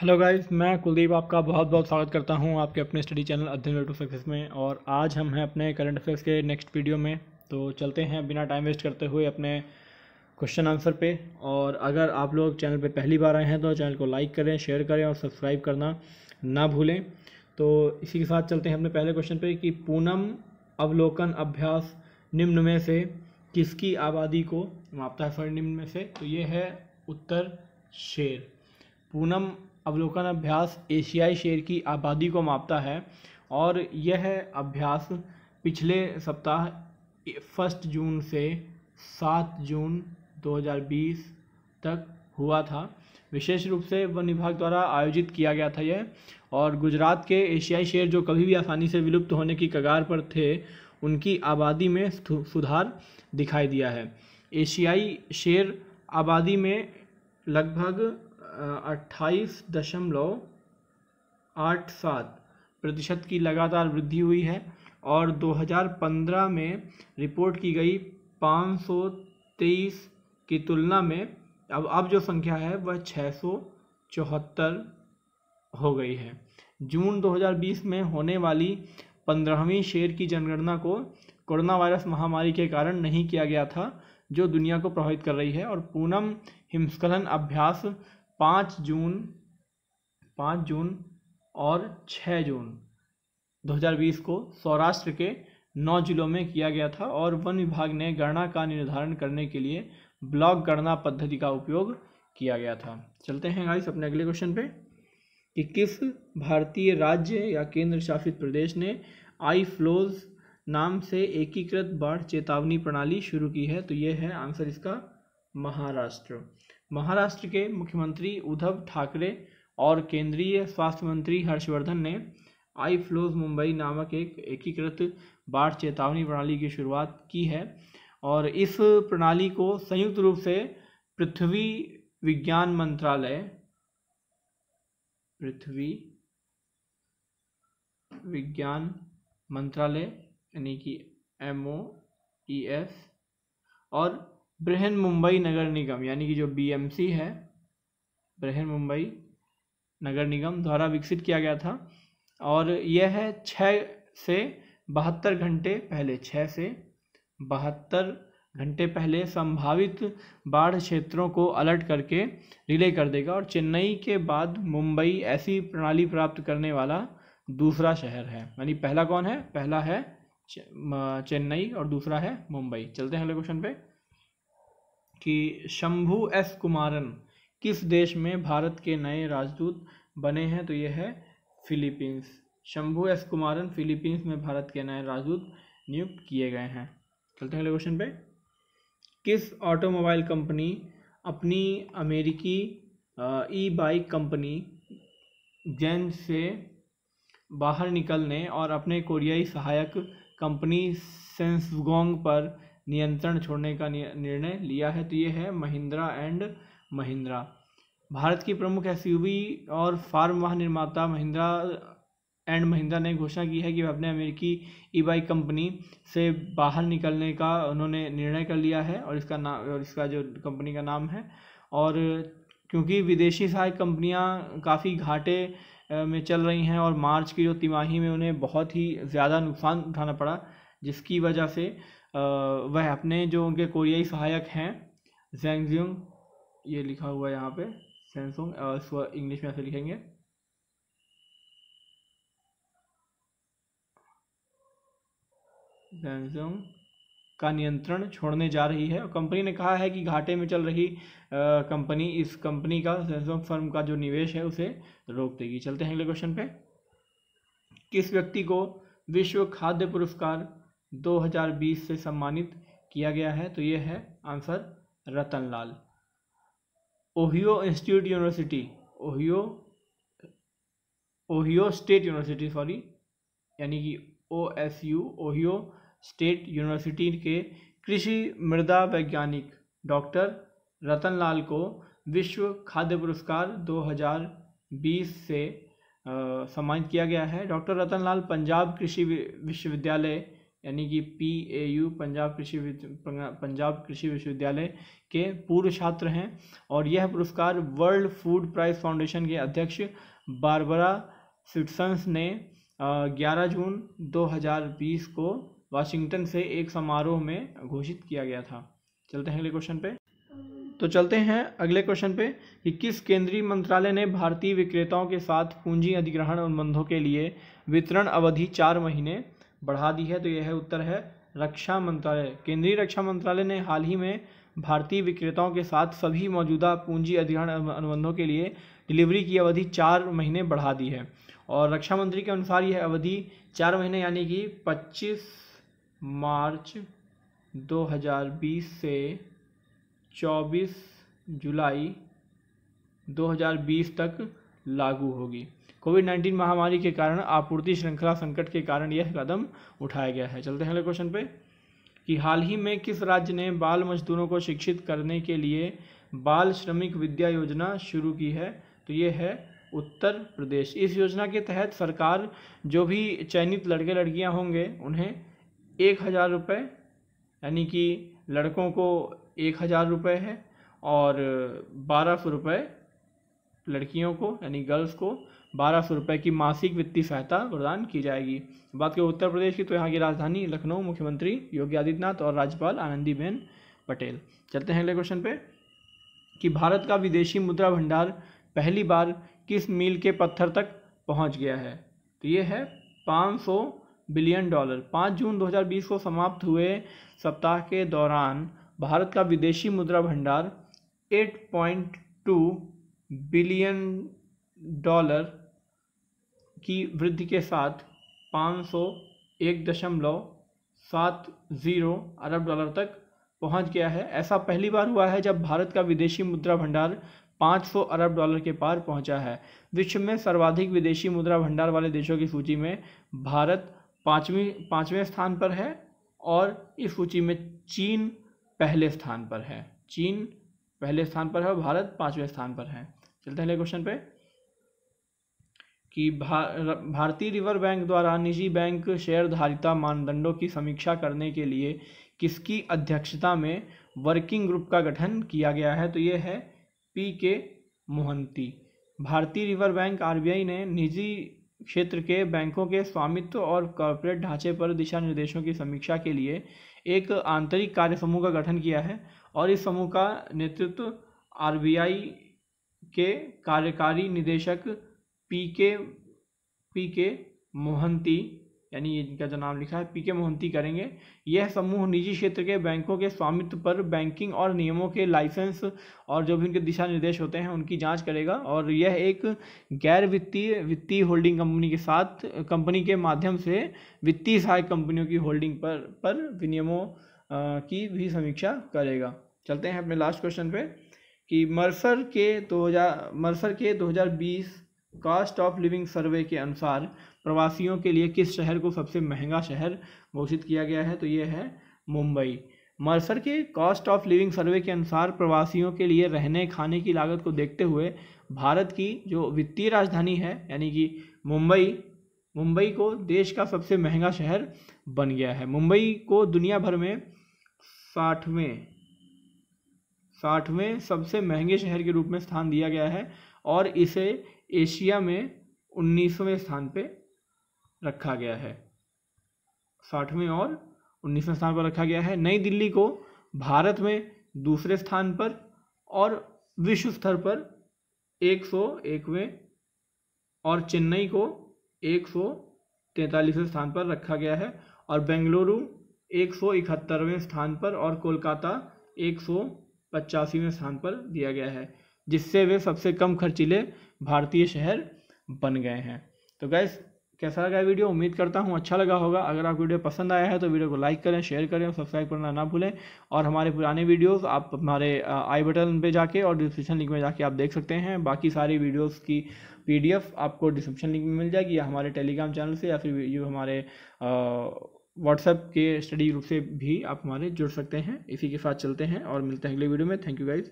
hello guys मैं कुलदीप आपका बहुत बहुत स्वागत करता हूं आपके अपने study channel Adhyayan to success में और आज हम हैं अपने करंट अफेयर्स के नेक्स्ट वीडियो में तो चलते हैं बिना टाइम वेस्ट करते हुए अपने क्वेश्चन आंसर पे और अगर आप लोग चैनल पे पहली बार आए हैं तो चैनल को लाइक करें शेयर करें और सब्सक्राइब करना ना भूलें तो इसी के साथ चलते हैं अपने पहले क्वेश्चन पर कि पूनम अवलोकन अभ्यास निम्न में से किसकी आबादी को मापता है सॉरी निम्न में से तो ये है उत्तर शेर पूनम अवलोकन अभ्यास एशियाई शेर की आबादी को मापता है और यह अभ्यास पिछले सप्ताह फर्स्ट जून से सात जून 2020 तक हुआ था विशेष रूप से वन विभाग द्वारा आयोजित किया गया था यह और गुजरात के एशियाई शेर जो कभी भी आसानी से विलुप्त होने की कगार पर थे उनकी आबादी में सुधार दिखाई दिया है एशियाई शेर आबादी में लगभग अट्ठाईस दशमलव आठ सात प्रतिशत की लगातार वृद्धि हुई है और 2015 में रिपोर्ट की गई 523 की तुलना में अब अब जो संख्या है वह छः हो गई है जून 2020 में होने वाली पंद्रहवीं शेयर की जनगणना को कोरोना वायरस महामारी के कारण नहीं किया गया था जो दुनिया को प्रभावित कर रही है और पूनम हिमस्खलन अभ्यास पाँच जून पाँच जून और छः जून 2020 को सौराष्ट्र के नौ जिलों में किया गया था और वन विभाग ने गणना का निर्धारण करने के लिए ब्लॉक गणना पद्धति का उपयोग किया गया था चलते हैं गाइस अपने अगले क्वेश्चन पे कि किस भारतीय राज्य या केंद्र शासित प्रदेश ने आई फ्लोज नाम से एकीकृत बाढ़ चेतावनी प्रणाली शुरू की है तो ये है आंसर इसका महाराष्ट्र महाराष्ट्र के मुख्यमंत्री उद्धव ठाकरे और केंद्रीय स्वास्थ्य मंत्री हर्षवर्धन ने आई फ्लोज मुंबई नामक एक एकीकृत बाढ़ चेतावनी प्रणाली की शुरुआत की है और इस प्रणाली को संयुक्त रूप से पृथ्वी विज्ञान मंत्रालय पृथ्वी विज्ञान मंत्रालय यानी कि एम ओ ई एस और बृहन मुंबई नगर निगम यानी कि जो बीएमसी है बृहन मुंबई नगर निगम द्वारा विकसित किया गया था और यह है छः से बहत्तर घंटे पहले छः से बहत्तर घंटे पहले संभावित बाढ़ क्षेत्रों को अलर्ट करके रिले कर देगा और चेन्नई के बाद मुंबई ऐसी प्रणाली प्राप्त करने वाला दूसरा शहर है यानी पहला कौन है पहला है चेन्नई और दूसरा है मुंबई चलते हैं अगले क्वेश्चन पे कि शंभू एस कुमारन किस देश में भारत के नए राजदूत बने हैं तो यह है Philippines Shambhu S Kumaran Philippines में भारत के नए राजदूत नियुक्त किए गए हैं चलते हैं अगले क्वेश्चन पे किस ऑटोमोबाइल कंपनी अपनी अमेरिकी ई बाइक कंपनी जैन से बाहर निकलने और अपने कोरियाई सहायक कंपनी सेंसगोंग पर नियंत्रण छोड़ने का निर्णय लिया है तो ये है महिंद्रा एंड महिंद्रा भारत की प्रमुख एस और फार्म वाहन निर्माता महिंद्रा एंड महिंद्रा ने घोषणा की है कि वह अपने अमेरिकी ई बाइक कंपनी से बाहर निकलने का उन्होंने निर्णय कर लिया है और इसका नाम और इसका जो कंपनी का नाम है और क्योंकि विदेशी सहायक कंपनियां काफ़ी घाटे में चल रही हैं और मार्च की जो तिमाही में उन्हें बहुत ही ज़्यादा नुकसान उठाना पड़ा जिसकी वजह से वह अपने जो उनके कोरियाई सहायक हैं जैंगजिंग ये लिखा हुआ है यहाँ पे सैमसंग इंग्लिश में ऐसे लिखेंगे सैमसंग का नियंत्रण छोड़ने जा रही है और कंपनी ने कहा है कि घाटे में चल रही कंपनी इस कंपनी का सैमसंग फर्म का जो निवेश है उसे रोक देगी चलते हैं अगले क्वेश्चन पे किस व्यक्ति को विश्व खाद्य पुरस्कार 2020 से सम्मानित किया गया है तो ये है answer Rattan Lal Ohio institute university Ohio Ohio State University sorry यानी कि O S U Ohio State University के कृषि मृदा वैज्ञानिक डॉक्टर रतनलाल को विश्व खाद्य पुरस्कार 2020 से सम्मानित किया गया है डॉक्टर रतनलाल पंजाब कृषि विश्वविद्यालय यानी कि पी ए यू पंजाब कृषि पंजाब कृषि विश्वविद्यालय के पूर्व छात्र हैं और यह पुरस्कार वर्ल्ड फूड प्राइज फाउंडेशन के अध्यक्ष बारबरा सिटसन्स ने 11 जून 2020 को वाशिंगटन से एक समारोह में घोषित किया गया था चलते हैं अगले क्वेश्चन पे तो चलते हैं अगले क्वेश्चन पे कि किस केंद्रीय मंत्रालय ने भारतीय विक्रेताओं के साथ पूंजी अधिग्रहण अनुबंधों के लिए वितरण अवधि चार महीने बढ़ा दी है तो यह उत्तर है रक्षा मंत्रालय केंद्रीय रक्षा मंत्रालय ने हाल ही में भारतीय विक्रेताओं के साथ सभी मौजूदा पूंजी अधिग्रहण अनुबंधों के लिए डिलीवरी की अवधि चार महीने बढ़ा दी है और रक्षा मंत्री के अनुसार यह अवधि चार महीने यानी कि 25 मार्च 2020 से 24 जुलाई 2020 तक लागू होगी कोविड 19 महामारी के कारण आपूर्ति श्रृंखला संकट के कारण यह कदम उठाया गया है चलते हैं अगले क्वेश्चन पे कि हाल ही में किस राज्य ने बाल मजदूरों को शिक्षित करने के लिए बाल श्रमिक विद्या योजना शुरू की है तो ये है उत्तर प्रदेश इस योजना के तहत सरकार जो भी चयनित लड़के लड़कियां होंगे उन्हें एक हज़ार रुपये यानी कि लड़कों को एक हज़ार रुपये है और बारह सौ रुपये लड़कियों को यानी गर्ल्स को बारह सौ रुपये की मासिक वित्तीय सहायता प्रदान की जाएगी बात करें उत्तर प्रदेश की तो यहाँ की राजधानी लखनऊ मुख्यमंत्री योगी आदित्यनाथ और राज्यपाल आनंदीबेन पटेल चलते हैं अगले क्वेश्चन पे कि भारत का विदेशी मुद्रा भंडार पहली बार किस मील के पत्थर तक पहुँच गया है तो ये है पाँच सौ बिलियन डॉलर पाँच जून दो को समाप्त हुए सप्ताह के दौरान भारत का विदेशी मुद्रा भंडार एट बिलियन डॉलर की वृद्धि के साथ पाँच सौ एक दशमलव सात ज़ीरो अरब डॉलर तक पहुंच गया है ऐसा पहली बार हुआ है जब भारत का विदेशी मुद्रा भंडार 500 अरब डॉलर के पार पहुंचा है विश्व में सर्वाधिक विदेशी मुद्रा भंडार वाले देशों की सूची में भारत पाँचवीं पाँचवें स्थान पर है और इस सूची में चीन पहले स्थान पर है चीन पहले स्थान पर है और भारत पाँचवें स्थान पर है चलते हैं अगले क्वेश्चन पे कि भा, भारतीय रिजर्व बैंक द्वारा निजी बैंक शेयरधारिता मानदंडों की समीक्षा करने के लिए किसकी अध्यक्षता में वर्किंग ग्रुप का गठन किया गया है तो ये है पी के मोहंती भारतीय रिजर्व बैंक आरबीआई ने निजी क्षेत्र के बैंकों के स्वामित्व और कॉरपोरेट ढांचे पर दिशा निर्देशों की समीक्षा के लिए एक आंतरिक कार्य समूह का गठन किया है और इस समूह का नेतृत्व आरबीआई के कार्यकारी निदेशक पी के पी के मोहंती यानी इनका जो नाम लिखा है पी के मोहंती करेंगे यह समूह निजी क्षेत्र के बैंकों के स्वामित्व पर बैंकिंग और नियमों के लाइसेंस और जो भी उनके दिशा निर्देश होते हैं उनकी जांच करेगा और यह एक गैर वित्तीय वित्तीय होल्डिंग कंपनी के साथ कंपनी के माध्यम से वित्तीय सहायक कंपनियों की होल्डिंग पर पर विनियमों की भी समीक्षा करेगा चलते हैं अपने लास्ट क्वेश्चन पर कि मर्सर के दो हजार मर्सर के 2020 कास्ट ऑफ लिविंग सर्वे के अनुसार प्रवासियों के लिए किस शहर को सबसे महंगा शहर घोषित किया गया है तो ये है मुंबई मर्सर के कॉस्ट ऑफ लिविंग सर्वे के अनुसार प्रवासियों के लिए रहने खाने की लागत को देखते हुए भारत की जो वित्तीय राजधानी है यानी कि मुंबई मुंबई को देश का सबसे महंगा शहर बन गया है मुंबई को दुनिया भर में साठवें साठवें सबसे महंगे शहर के रूप में स्थान दिया गया है और इसे एशिया में उन्नीसवें स्थान पे रखा गया है साठवें और उन्नीसवें स्थान पर रखा गया है नई दिल्ली को भारत में दूसरे स्थान पर और विश्व स्तर पर एक सौ एकवें और चेन्नई को एक सौ तैंतालीसवें स्थान पर रखा गया है और बेंगलुरु एक सौ इकहत्तरवें स्थान पर और कोलकाता एक सौ पचासीवें स्थान पर दिया गया है जिससे वे सबसे कम खर्चीले भारतीय शहर बन गए हैं तो गैस कैसा लगा वीडियो उम्मीद करता हूँ अच्छा लगा होगा अगर आप वीडियो पसंद आया है तो वीडियो को लाइक करें शेयर करें और सब्सक्राइब करना ना भूलें और हमारे पुराने वीडियोस आप हमारे आई बटन पे जाके और डिस्क्रिप्शन लिंक में जाके आप देख सकते हैं बाकी सारी वीडियोस की पीडीएफ आपको डिस्क्रिप्शन लिंक में मिल जाएगी या हमारे टेलीग्राम चैनल से या फिर हमारे आ, व्हाट्सएप के स्टडी ग्रुप से भी आप हमारे जुड़ सकते हैं इसी के साथ चलते हैं और मिलते हैं अगले वीडियो में थैंक यू गाइज़